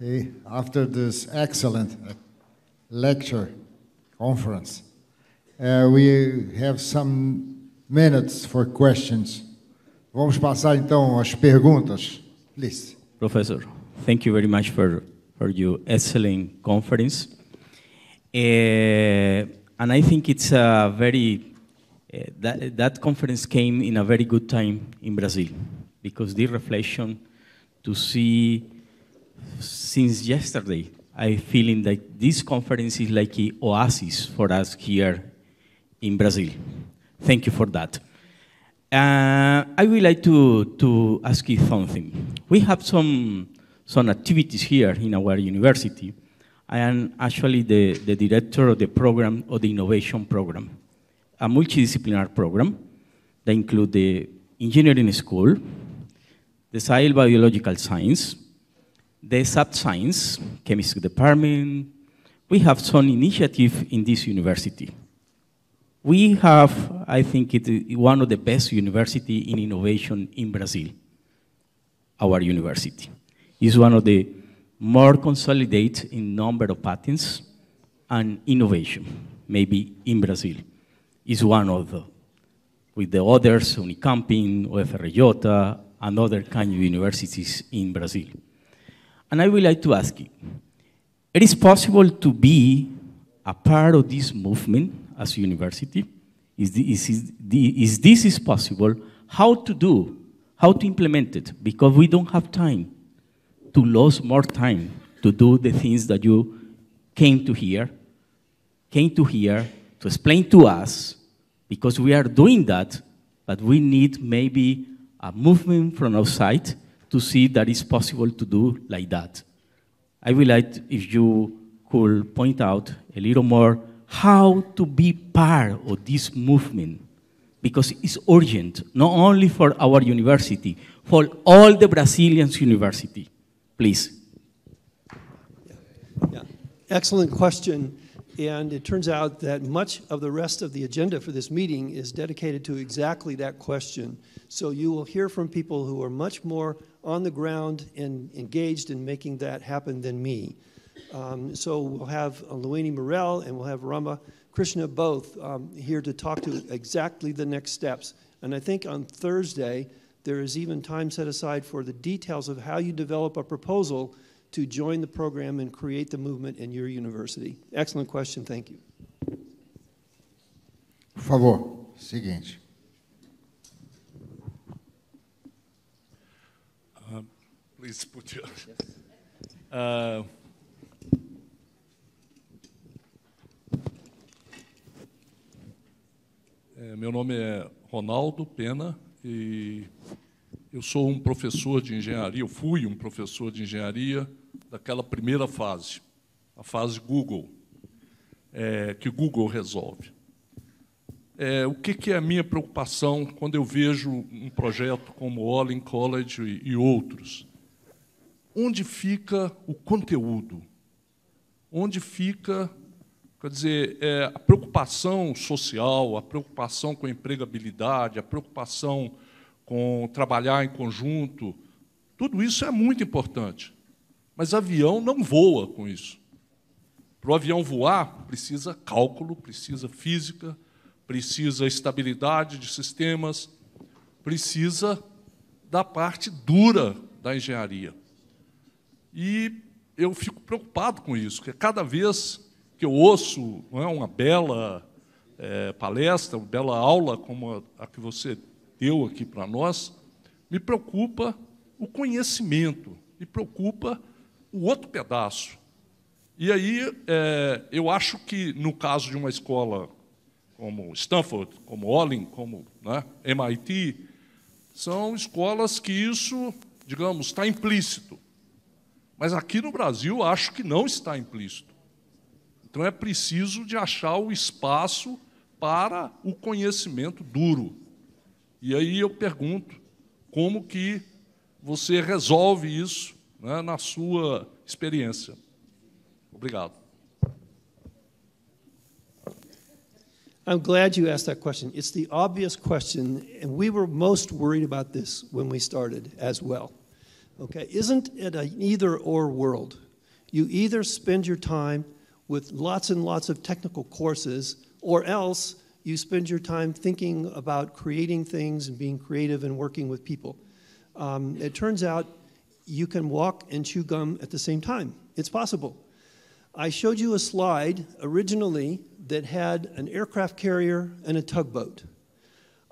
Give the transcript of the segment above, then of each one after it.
okay, after this excellent uh, lecture conference. Uh, we have some minutes for questions. Vamos passar então às perguntas, please. Professor, thank you very much for for your excellent conference. Uh, and I think it's a very uh, that, that conference came in a very good time in Brazil because the reflection to see since yesterday, I feeling that this conference is like an oasis for us here in Brazil. Thank you for that. Uh, I would like to, to ask you something. We have some, some activities here in our university. I am actually the, the director of the program, of the innovation program, a multidisciplinary program that includes the engineering school, the soil biological science, the Earth Science, Chemistry Department. We have some initiative in this university. We have, I think, it, one of the best university in innovation in Brazil, our university. is one of the more consolidated in number of patents and innovation, maybe in Brazil, is one of the, with the others, Unicamping, UFRJ, and other kind of universities in Brazil. And I would like to ask you, it is possible to be a part of this movement as a university? Is this, is, is this is possible? How to do? How to implement it? Because we don't have time to lose more time to do the things that you came to here, came to here to explain to us, because we are doing that, but we need maybe a movement from outside to see that it's possible to do like that. I would like if you could point out a little more how to be part of this movement because it's urgent, not only for our university, for all the Brazilian university. Please. Yeah. Excellent question. And it turns out that much of the rest of the agenda for this meeting is dedicated to exactly that question. So you will hear from people who are much more on the ground and engaged in making that happen than me. Um, so we'll have uh, Luini Morel and we'll have Rama Krishna both um, here to talk to exactly the next steps. And I think on Thursday, there is even time set aside for the details of how you develop a proposal to join the program and create the movement in your university? Excellent question. Thank you. Por favor, seguinte. Uh, please put your. Uh, é, meu nome é Ronaldo Pena e eu sou um professor de engenharia, eu fui um professor de engenharia daquela primeira fase, a fase Google, é, que Google resolve. É, o que, que, é a minha preocupação quando eu vejo um projeto como o Olin College e, e outros? Onde fica o conteúdo? Onde fica, quer dizer, é, a preocupação social, a preocupação com a empregabilidade, a preocupação com trabalhar em conjunto? Tudo isso é muito importante. Mas avião não voa com isso. Para o avião voar, precisa cálculo, precisa física, precisa estabilidade de sistemas, precisa da parte dura da engenharia. E eu fico preocupado com isso, porque cada vez que eu ouço é, uma bela é, palestra, uma bela aula como a, a que você deu aqui para nós, me preocupa o conhecimento, me preocupa o outro pedaço. E aí, é, eu acho que no caso de uma escola como Stanford, como Olin, como né, MIT, são escolas que isso, digamos, está implícito. Mas aqui no Brasil, acho que não está implícito. Então é preciso de achar o espaço para o conhecimento duro. E aí eu pergunto, como que você resolve isso né, na sua experiência. Obrigado. I'm glad you asked that question. It's the obvious question, and we were most worried about this when we started as well. Okay, isn't it an either or world? You either spend your time with lots and lots of technical courses, or else you spend your time thinking about creating things and being creative and working with people. Um, it turns out you can walk and chew gum at the same time. It's possible. I showed you a slide originally that had an aircraft carrier and a tugboat.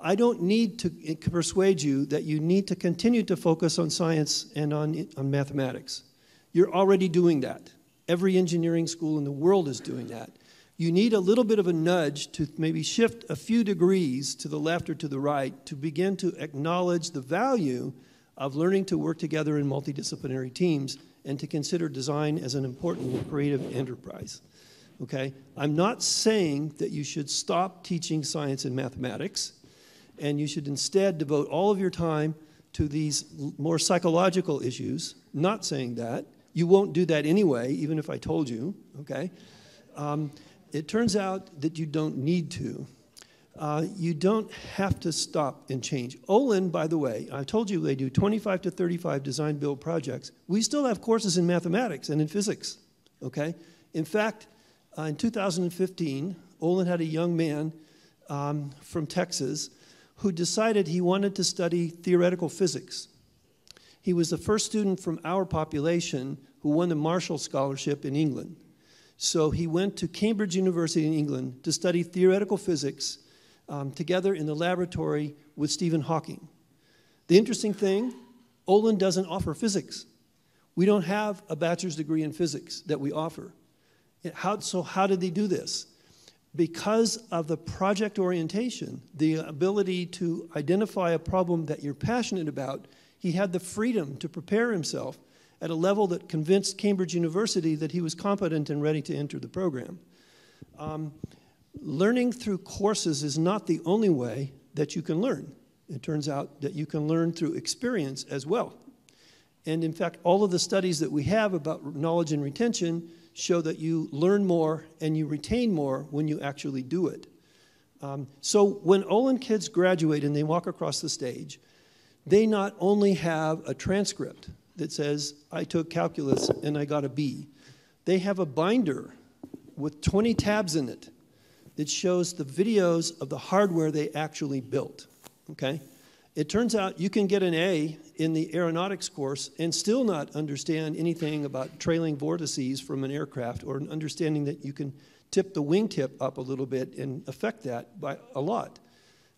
I don't need to persuade you that you need to continue to focus on science and on, on mathematics. You're already doing that. Every engineering school in the world is doing that. You need a little bit of a nudge to maybe shift a few degrees to the left or to the right to begin to acknowledge the value of learning to work together in multidisciplinary teams and to consider design as an important creative enterprise. Okay? I'm not saying that you should stop teaching science and mathematics, and you should instead devote all of your time to these more psychological issues. Not saying that. You won't do that anyway, even if I told you, okay? Um, it turns out that you don't need to. Uh, you don't have to stop and change. Olin, by the way, I told you they do 25 to 35 design build projects. We still have courses in mathematics and in physics, okay? In fact, uh, in 2015, Olin had a young man um, from Texas who decided he wanted to study theoretical physics. He was the first student from our population who won the Marshall Scholarship in England. So he went to Cambridge University in England to study theoretical physics um, together in the laboratory with Stephen Hawking. The interesting thing, Olin doesn't offer physics. We don't have a bachelor's degree in physics that we offer. How, so, how did they do this? Because of the project orientation, the ability to identify a problem that you're passionate about, he had the freedom to prepare himself at a level that convinced Cambridge University that he was competent and ready to enter the program. Um, learning through courses is not the only way that you can learn. It turns out that you can learn through experience as well. And in fact, all of the studies that we have about knowledge and retention show that you learn more and you retain more when you actually do it. Um, so when Olin kids graduate and they walk across the stage, they not only have a transcript that says, I took calculus and I got a B, they have a binder with 20 tabs in it that shows the videos of the hardware they actually built. Okay? It turns out you can get an A in the aeronautics course and still not understand anything about trailing vortices from an aircraft or an understanding that you can tip the wingtip up a little bit and affect that by a lot.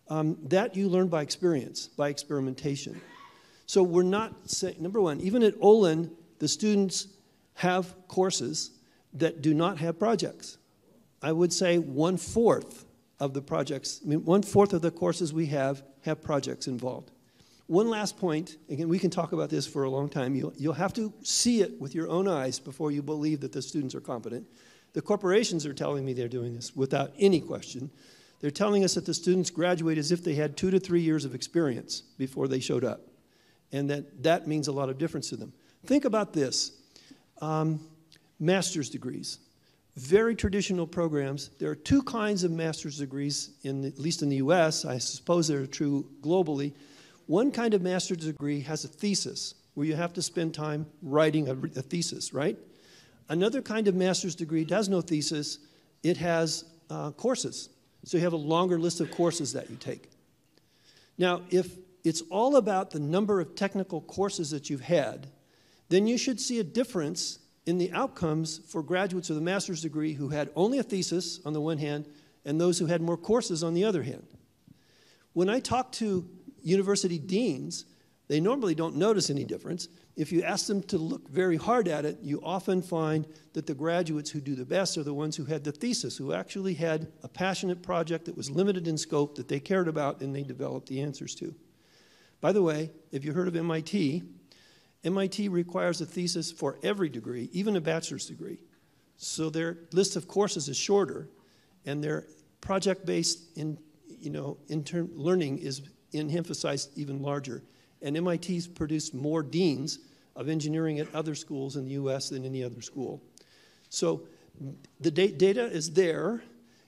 Um, that you learn by experience, by experimentation. So we're not saying, number one, even at Olin, the students have courses that do not have projects. I would say one fourth of the projects, I mean, one fourth of the courses we have have projects involved. One last point, again, we can talk about this for a long time. You'll, you'll have to see it with your own eyes before you believe that the students are competent. The corporations are telling me they're doing this without any question. They're telling us that the students graduate as if they had two to three years of experience before they showed up, and that that means a lot of difference to them. Think about this um, master's degrees very traditional programs. There are two kinds of master's degrees, in, at least in the US. I suppose they're true globally. One kind of master's degree has a thesis, where you have to spend time writing a, a thesis, right? Another kind of master's degree does no thesis, it has uh, courses. So you have a longer list of courses that you take. Now, if it's all about the number of technical courses that you've had, then you should see a difference in the outcomes for graduates of the master's degree who had only a thesis on the one hand and those who had more courses on the other hand. When I talk to university deans, they normally don't notice any difference. If you ask them to look very hard at it, you often find that the graduates who do the best are the ones who had the thesis, who actually had a passionate project that was limited in scope that they cared about and they developed the answers to. By the way, if you heard of MIT, MIT requires a thesis for every degree, even a bachelor's degree. So their list of courses is shorter, and their project-based in, you know, intern learning is emphasized even larger. And MIT's produced more deans of engineering at other schools in the US than any other school. So the data is there.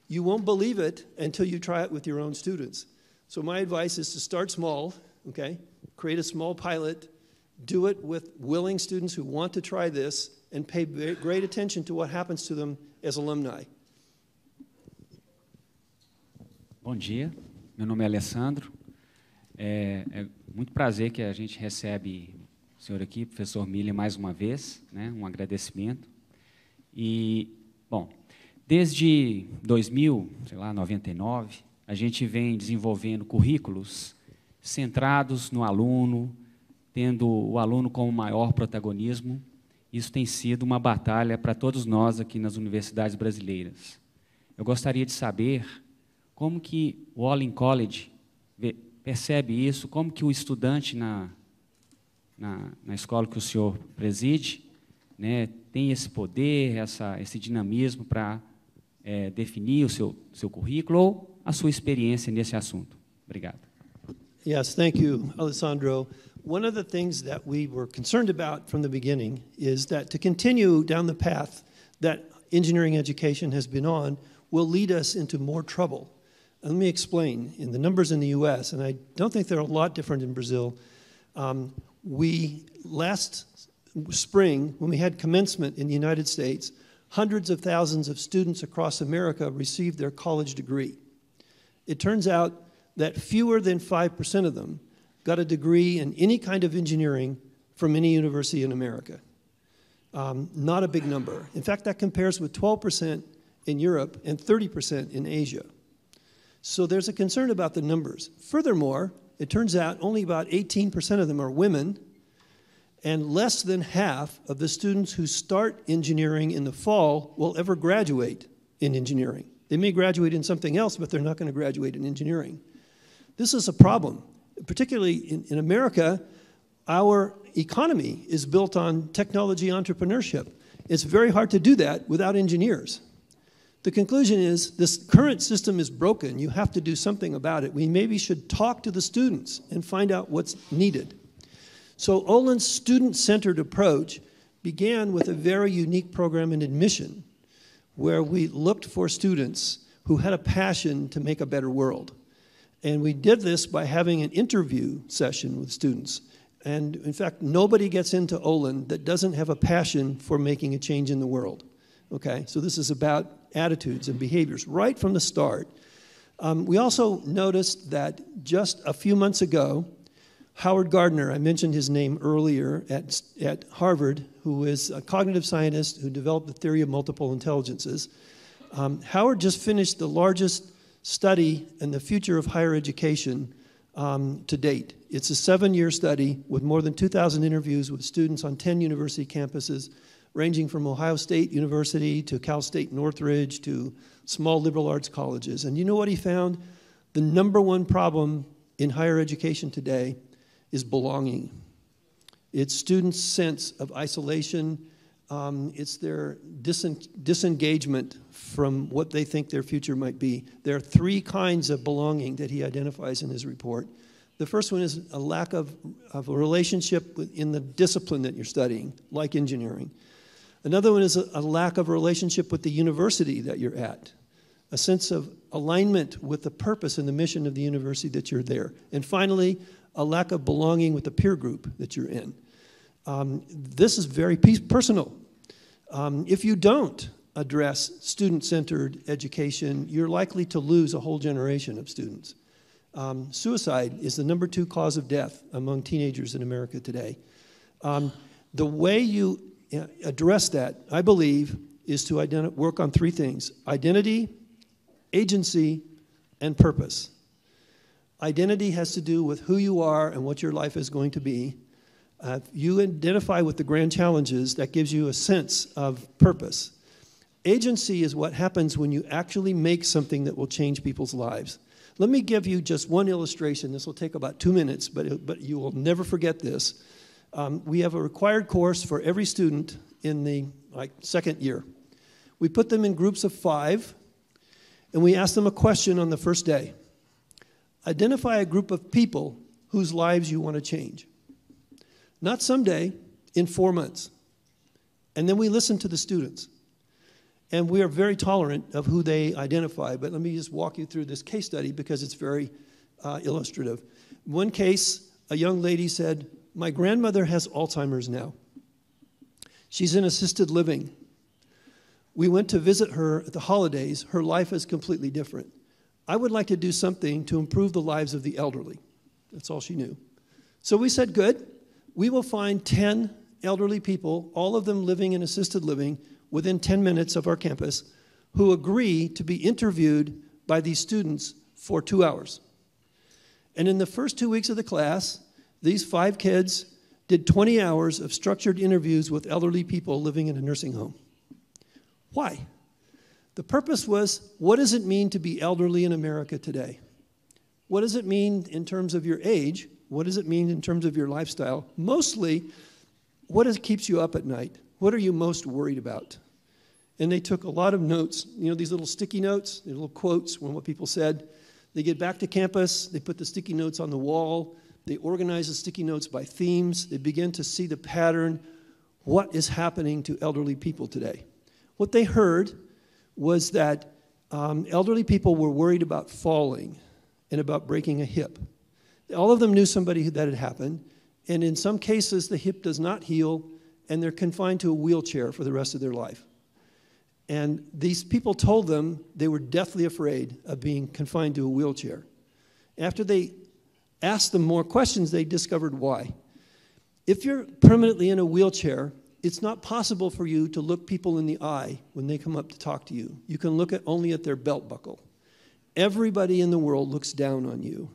You won't believe it until you try it with your own students. So my advice is to start small, okay? Create a small pilot, do it with willing students who want to try this and pay great attention to what happens to them as alumni. Bom dia, meu nome é Alessandro. É, é muito prazer que a gente recebe o senhor aqui, professor Miller, mais uma vez, né? um agradecimento. E, bom, desde 2000, sei lá, 99, a gente vem desenvolvendo currículos centrados no aluno, tendo o aluno como maior protagonismo, isso tem sido uma batalha para todos nós aqui nas universidades brasileiras. Eu gostaria de saber como que o Allen College percebe isso, como que o estudante na, na, na escola que o senhor preside né, tem esse poder, essa, esse dinamismo para é, definir o seu, seu currículo ou a sua experiência nesse assunto. Obrigado. Yes, thank you, Alessandro. One of the things that we were concerned about from the beginning is that to continue down the path that engineering education has been on will lead us into more trouble. let me explain. In the numbers in the US, and I don't think they're a lot different in Brazil, um, we last spring, when we had commencement in the United States, hundreds of thousands of students across America received their college degree. It turns out that fewer than 5% of them got a degree in any kind of engineering from any university in America. Um, not a big number. In fact, that compares with 12% in Europe and 30% in Asia. So there's a concern about the numbers. Furthermore, it turns out only about 18% of them are women, and less than half of the students who start engineering in the fall will ever graduate in engineering. They may graduate in something else, but they're not going to graduate in engineering. This is a problem, particularly in, in America. Our economy is built on technology entrepreneurship. It's very hard to do that without engineers. The conclusion is this current system is broken. You have to do something about it. We maybe should talk to the students and find out what's needed. So Olin's student-centered approach began with a very unique program in admission where we looked for students who had a passion to make a better world. And we did this by having an interview session with students. And in fact, nobody gets into Olin that doesn't have a passion for making a change in the world. Okay, so this is about attitudes and behaviors right from the start. Um, we also noticed that just a few months ago, Howard Gardner, I mentioned his name earlier at, at Harvard, who is a cognitive scientist who developed the theory of multiple intelligences. Um, Howard just finished the largest study and the future of higher education um, to date. It's a seven year study with more than 2,000 interviews with students on 10 university campuses, ranging from Ohio State University to Cal State Northridge to small liberal arts colleges. And you know what he found? The number one problem in higher education today is belonging. It's students' sense of isolation um, it's their disen- disengagement from what they think their future might be. There are three kinds of belonging that he identifies in his report. The first one is a lack of, of a relationship in the discipline that you're studying, like engineering. Another one is a, a lack of relationship with the university that you're at, a sense of alignment with the purpose and the mission of the university that you're there. And finally, a lack of belonging with the peer group that you're in. Um, this is very personal. Um, if you don't address student centered education, you're likely to lose a whole generation of students. Um, suicide is the number two cause of death among teenagers in America today. Um, the way you uh, address that, I believe, is to work on three things identity, agency, and purpose. Identity has to do with who you are and what your life is going to be. Uh, you identify with the grand challenges, that gives you a sense of purpose. Agency is what happens when you actually make something that will change people's lives. Let me give you just one illustration. This will take about two minutes, but, it, but you will never forget this. Um, we have a required course for every student in the like, second year. We put them in groups of five, and we ask them a question on the first day. Identify a group of people whose lives you want to change. Not someday, in four months. And then we listen to the students. And we are very tolerant of who they identify. But let me just walk you through this case study because it's very uh, illustrative. One case, a young lady said, My grandmother has Alzheimer's now. She's in assisted living. We went to visit her at the holidays. Her life is completely different. I would like to do something to improve the lives of the elderly. That's all she knew. So we said, Good we will find 10 elderly people, all of them living in assisted living, within 10 minutes of our campus, who agree to be interviewed by these students for two hours. And in the first two weeks of the class, these five kids did 20 hours of structured interviews with elderly people living in a nursing home. Why? The purpose was what does it mean to be elderly in America today? What does it mean in terms of your age? What does it mean in terms of your lifestyle? Mostly, what is, keeps you up at night? What are you most worried about? And they took a lot of notes, you know, these little sticky notes, these little quotes on what people said. They get back to campus, they put the sticky notes on the wall, they organize the sticky notes by themes, they begin to see the pattern. What is happening to elderly people today? What they heard was that um, elderly people were worried about falling and about breaking a hip all of them knew somebody that had happened. And in some cases, the hip does not heal, and they're confined to a wheelchair for the rest of their life. And these people told them they were deathly afraid of being confined to a wheelchair. After they asked them more questions, they discovered why. If you're permanently in a wheelchair, it's not possible for you to look people in the eye when they come up to talk to you. You can look at only at their belt buckle. Everybody in the world looks down on you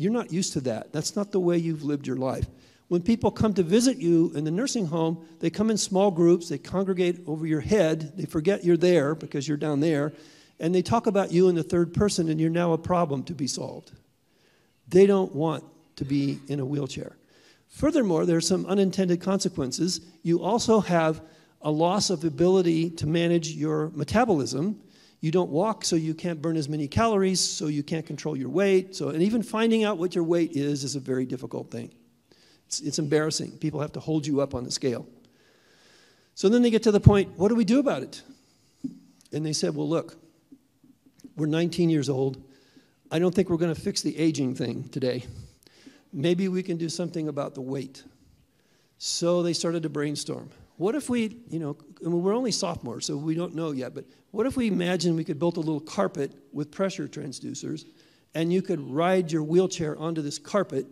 you're not used to that. That's not the way you've lived your life. When people come to visit you in the nursing home, they come in small groups, they congregate over your head, they forget you're there because you're down there, and they talk about you in the third person, and you're now a problem to be solved. They don't want to be in a wheelchair. Furthermore, there are some unintended consequences. You also have a loss of ability to manage your metabolism you don't walk, so you can't burn as many calories, so you can't control your weight. So, and even finding out what your weight is is a very difficult thing. It's, it's embarrassing. People have to hold you up on the scale. So then they get to the point, what do we do about it? And they said, well, look, we're 19 years old. I don't think we're going to fix the aging thing today. Maybe we can do something about the weight. So they started to brainstorm what if we, you know, we're only sophomores, so we don't know yet, but what if we imagine we could build a little carpet with pressure transducers and you could ride your wheelchair onto this carpet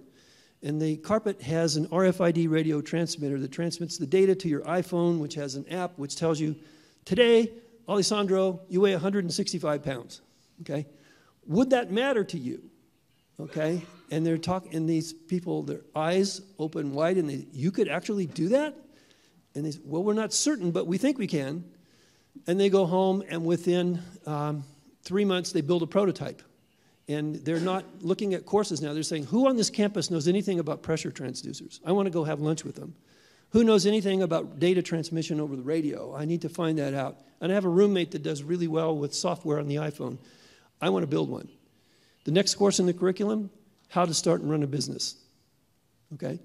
and the carpet has an RFID radio transmitter that transmits the data to your iPhone, which has an app which tells you, today, Alessandro, you weigh 165 pounds, okay? Would that matter to you? Okay, and they're talking, and these people, their eyes open wide, and they, you could actually do that? And they say, Well, we're not certain, but we think we can. And they go home, and within um, three months, they build a prototype. And they're not looking at courses now. They're saying, Who on this campus knows anything about pressure transducers? I want to go have lunch with them. Who knows anything about data transmission over the radio? I need to find that out. And I have a roommate that does really well with software on the iPhone. I want to build one. The next course in the curriculum, how to start and run a business. Okay?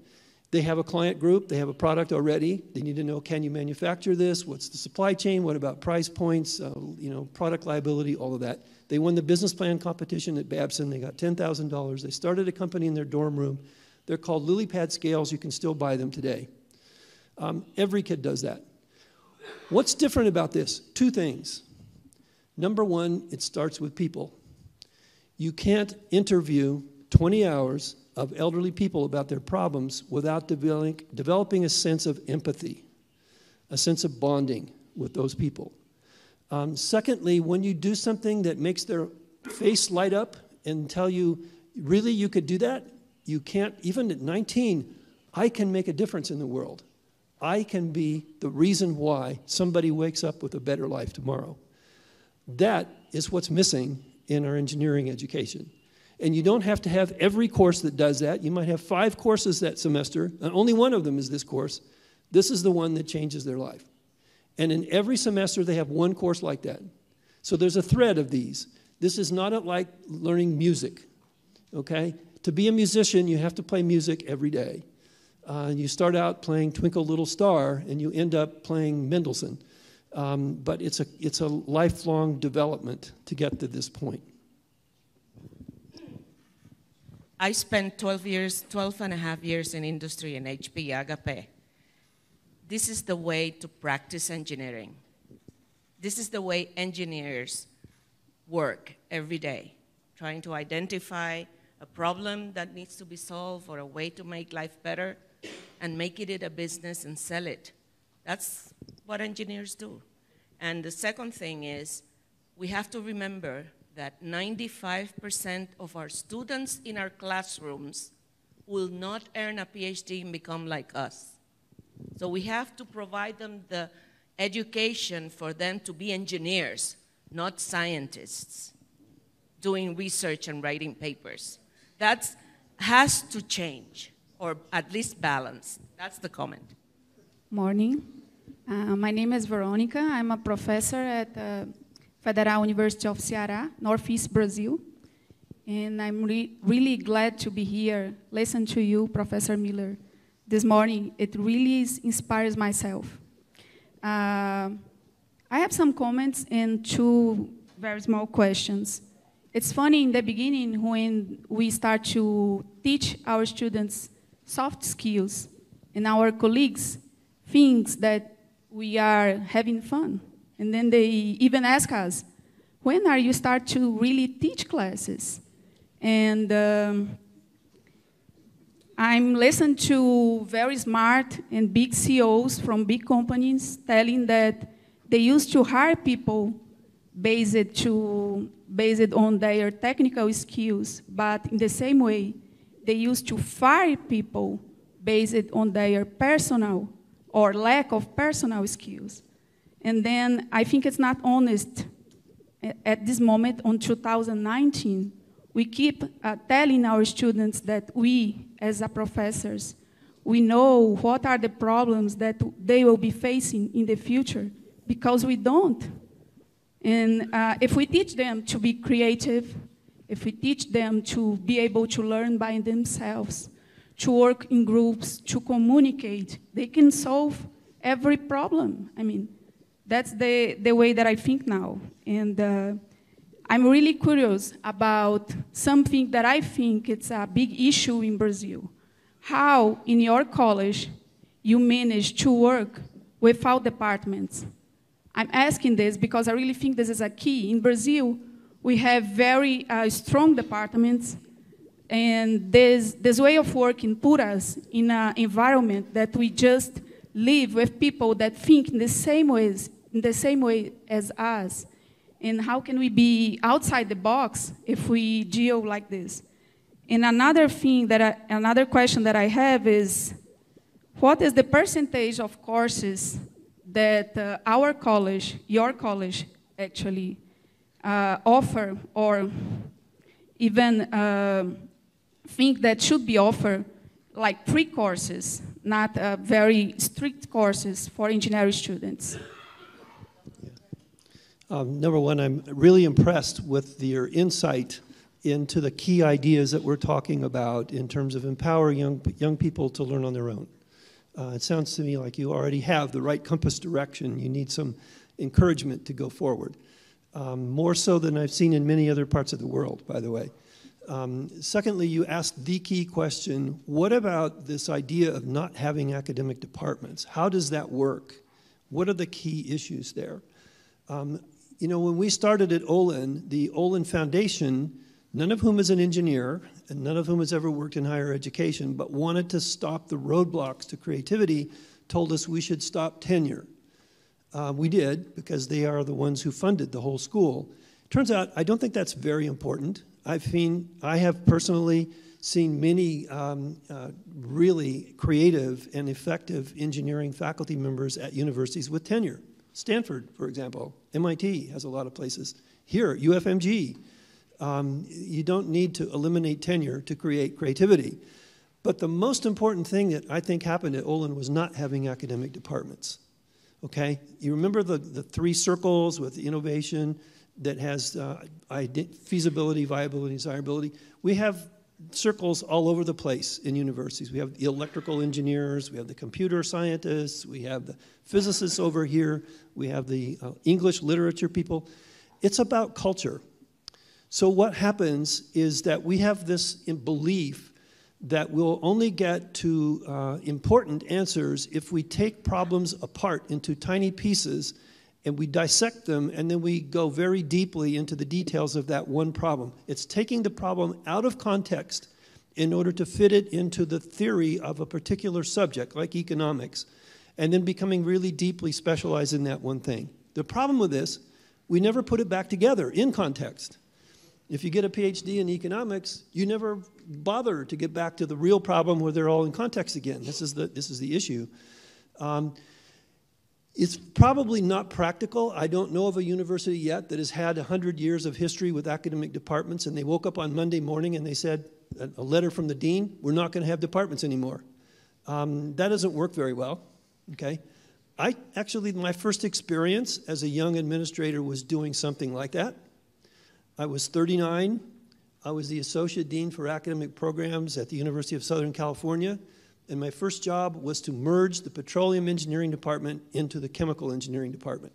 They have a client group, they have a product already. They need to know can you manufacture this? What's the supply chain? What about price points? Uh, you know, product liability, all of that. They won the business plan competition at Babson. They got $10,000. They started a company in their dorm room. They're called lily pad scales. You can still buy them today. Um, every kid does that. What's different about this? Two things. Number one, it starts with people. You can't interview 20 hours of elderly people about their problems without developing a sense of empathy, a sense of bonding with those people. Um, secondly, when you do something that makes their face light up and tell you, really, you could do that, you can't, even at 19, I can make a difference in the world. I can be the reason why somebody wakes up with a better life tomorrow. That is what's missing in our engineering education. And you don't have to have every course that does that. You might have five courses that semester, and only one of them is this course. This is the one that changes their life. And in every semester, they have one course like that. So there's a thread of these. This is not like learning music, okay? To be a musician, you have to play music every day. Uh, you start out playing Twinkle Little Star, and you end up playing Mendelssohn. Um, but it's a, it's a lifelong development to get to this point. I spent 12 years, 12 and a half years in industry in HP Agape. This is the way to practice engineering. This is the way engineers work every day, trying to identify a problem that needs to be solved or a way to make life better and make it a business and sell it. That's what engineers do. And the second thing is we have to remember that 95% of our students in our classrooms will not earn a PhD and become like us. So we have to provide them the education for them to be engineers, not scientists, doing research and writing papers. That has to change, or at least balance. That's the comment. Morning. Uh, my name is Veronica. I'm a professor at uh, Federal University of Ceará, Northeast Brazil. And I'm re really glad to be here, listen to you, Professor Miller. This morning, it really inspires myself. Uh, I have some comments and two very small questions. It's funny in the beginning when we start to teach our students soft skills and our colleagues things that we are having fun and then they even ask us, when are you start to really teach classes? And um, I'm listening to very smart and big CEOs from big companies telling that they used to hire people based to based on their technical skills, but in the same way, they used to fire people based on their personal or lack of personal skills. And then I think it's not honest at this moment on 2019. We keep uh, telling our students that we, as professors, we know what are the problems that they will be facing in the future because we don't. And uh, if we teach them to be creative, if we teach them to be able to learn by themselves, to work in groups, to communicate, they can solve every problem. I mean, that's the, the way that I think now. And uh, I'm really curious about something that I think it's a big issue in Brazil. How in your college you manage to work without departments? I'm asking this because I really think this is a key. In Brazil, we have very uh, strong departments, and this, this way of working put us in an environment that we just live with people that think in the same ways in the same way as us? And how can we be outside the box if we deal like this? And another thing that I, another question that I have is, what is the percentage of courses that uh, our college, your college, actually uh, offer or even uh, think that should be offered, like pre courses, not uh, very strict courses for engineering students? Um, number one, I'm really impressed with your insight into the key ideas that we're talking about in terms of empowering young, young people to learn on their own. Uh, it sounds to me like you already have the right compass direction. You need some encouragement to go forward, um, more so than I've seen in many other parts of the world, by the way. Um, secondly, you asked the key question what about this idea of not having academic departments? How does that work? What are the key issues there? Um, you know, when we started at Olin, the Olin Foundation, none of whom is an engineer and none of whom has ever worked in higher education, but wanted to stop the roadblocks to creativity, told us we should stop tenure. Uh, we did because they are the ones who funded the whole school. Turns out, I don't think that's very important. I've seen, I have personally seen many um, uh, really creative and effective engineering faculty members at universities with tenure. Stanford, for example, MIT has a lot of places. Here, UFMG. Um, you don't need to eliminate tenure to create creativity. But the most important thing that I think happened at Olin was not having academic departments. Okay? You remember the, the three circles with innovation that has uh, feasibility, viability, desirability? We have circles all over the place in universities. We have the electrical engineers, we have the computer scientists, we have the physicists over here, we have the uh, English literature people. It's about culture. So what happens is that we have this belief that we'll only get to uh, important answers if we take problems apart into tiny pieces and we dissect them, and then we go very deeply into the details of that one problem. It's taking the problem out of context in order to fit it into the theory of a particular subject, like economics, and then becoming really deeply specialized in that one thing. The problem with this, we never put it back together in context. If you get a PhD in economics, you never bother to get back to the real problem where they're all in context again. This is the, this is the issue. Um, it's probably not practical. I don't know of a university yet that has had 100 years of history with academic departments, and they woke up on Monday morning and they said, a letter from the dean, we're not going to have departments anymore. Um, that doesn't work very well, okay? I actually, my first experience as a young administrator was doing something like that. I was 39. I was the associate dean for academic programs at the University of Southern California. And my first job was to merge the petroleum engineering department into the chemical engineering department.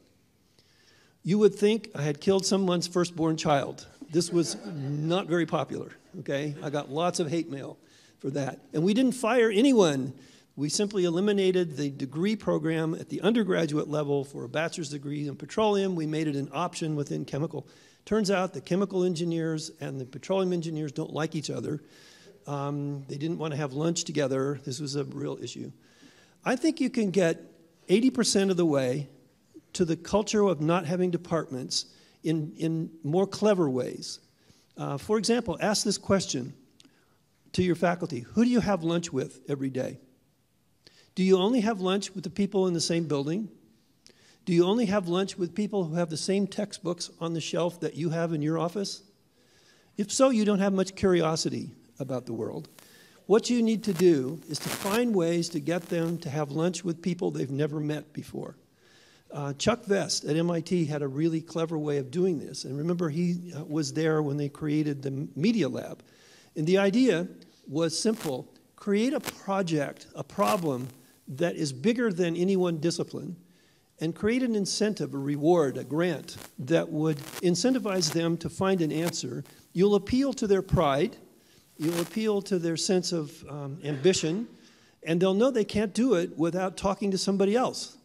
You would think I had killed someone's firstborn child. This was not very popular, okay? I got lots of hate mail for that. And we didn't fire anyone. We simply eliminated the degree program at the undergraduate level for a bachelor's degree in petroleum. We made it an option within chemical. Turns out the chemical engineers and the petroleum engineers don't like each other. Um, they didn't want to have lunch together. This was a real issue. I think you can get 80% of the way to the culture of not having departments in, in more clever ways. Uh, for example, ask this question to your faculty Who do you have lunch with every day? Do you only have lunch with the people in the same building? Do you only have lunch with people who have the same textbooks on the shelf that you have in your office? If so, you don't have much curiosity about the world. What you need to do is to find ways to get them to have lunch with people they've never met before. Uh, Chuck Vest at MIT had a really clever way of doing this. And remember, he uh, was there when they created the Media Lab. And the idea was simple create a project, a problem that is bigger than any one discipline, and create an incentive, a reward, a grant that would incentivize them to find an answer. You'll appeal to their pride You'll appeal to their sense of um, ambition, and they'll know they can't do it without talking to somebody else.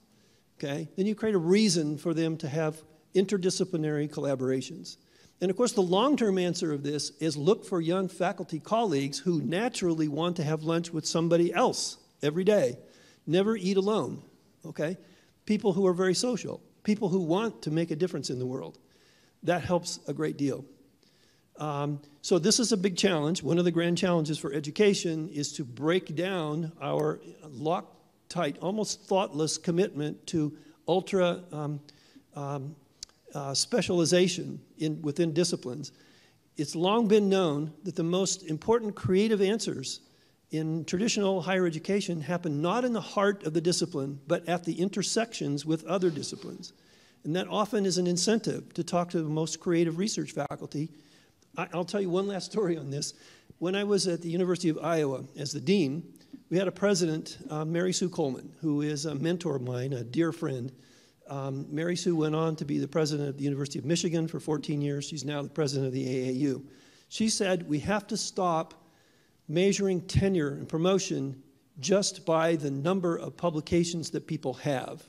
Okay? Then you create a reason for them to have interdisciplinary collaborations. And of course, the long term answer of this is look for young faculty colleagues who naturally want to have lunch with somebody else every day. Never eat alone, okay? People who are very social, people who want to make a difference in the world. That helps a great deal. Um, so this is a big challenge. One of the grand challenges for education is to break down our tight, almost thoughtless commitment to ultra um, um, uh, specialization in, within disciplines. It's long been known that the most important creative answers in traditional higher education happen not in the heart of the discipline, but at the intersections with other disciplines. And that often is an incentive to talk to the most creative research faculty I'll tell you one last story on this. When I was at the University of Iowa as the dean, we had a president, uh, Mary Sue Coleman, who is a mentor of mine, a dear friend. Um, Mary Sue went on to be the president of the University of Michigan for 14 years. She's now the president of the AAU. She said, We have to stop measuring tenure and promotion just by the number of publications that people have.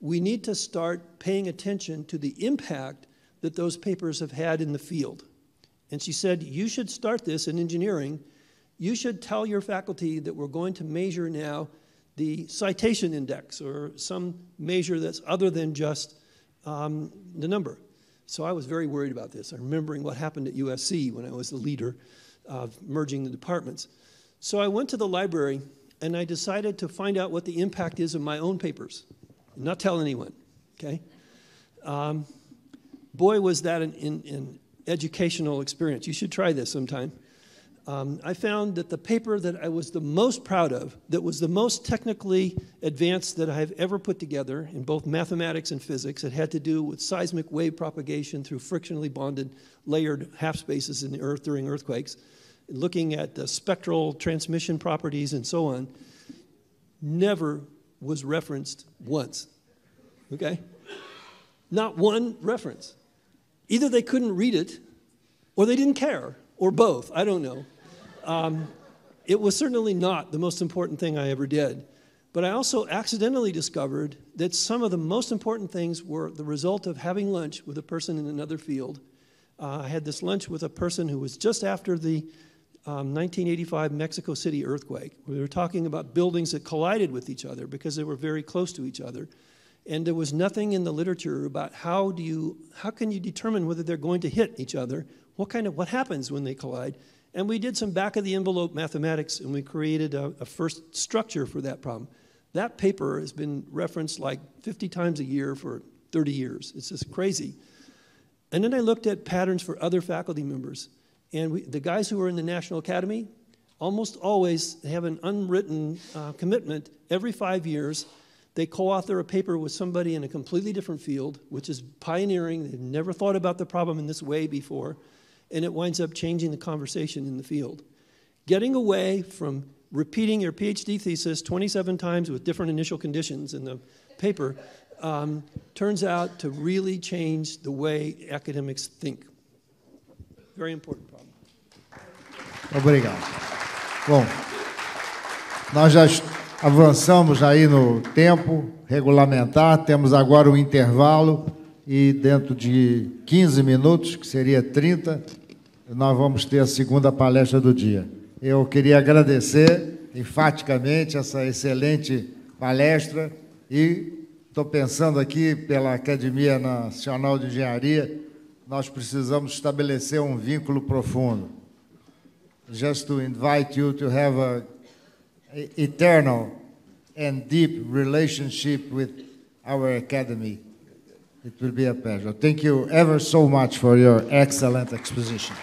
We need to start paying attention to the impact that those papers have had in the field. And she said, You should start this in engineering. You should tell your faculty that we're going to measure now the citation index or some measure that's other than just um, the number. So I was very worried about this. I'm remembering what happened at USC when I was the leader of merging the departments. So I went to the library and I decided to find out what the impact is of my own papers. Not tell anyone, okay? Um, boy, was that an, an, an educational experience. You should try this sometime. Um, I found that the paper that I was the most proud of, that was the most technically advanced that I've ever put together in both mathematics and physics, it had to do with seismic wave propagation through frictionally bonded layered half spaces in the earth during earthquakes, looking at the spectral transmission properties and so on, never was referenced once. Okay? Not one reference. Either they couldn't read it, or they didn't care, or both, I don't know. Um, it was certainly not the most important thing I ever did. But I also accidentally discovered that some of the most important things were the result of having lunch with a person in another field. Uh, I had this lunch with a person who was just after the um, 1985 Mexico City earthquake. We were talking about buildings that collided with each other because they were very close to each other and there was nothing in the literature about how do you how can you determine whether they're going to hit each other what kind of what happens when they collide and we did some back of the envelope mathematics and we created a, a first structure for that problem that paper has been referenced like 50 times a year for 30 years it's just crazy and then i looked at patterns for other faculty members and we, the guys who are in the national academy almost always have an unwritten uh, commitment every five years they co author a paper with somebody in a completely different field, which is pioneering. They've never thought about the problem in this way before, and it winds up changing the conversation in the field. Getting away from repeating your PhD thesis 27 times with different initial conditions in the paper um, turns out to really change the way academics think. Very important problem. Obrigado. Bom, nós já Avançamos aí no tempo regulamentar, temos agora um intervalo e dentro de 15 minutos, que seria 30, nós vamos ter a segunda palestra do dia. Eu queria agradecer enfaticamente essa excelente palestra e estou pensando aqui pela Academia Nacional de Engenharia, nós precisamos estabelecer um vínculo profundo. Just to invite you to have a eternal and deep relationship with our academy. It will be a pleasure. Thank you ever so much for your excellent exposition.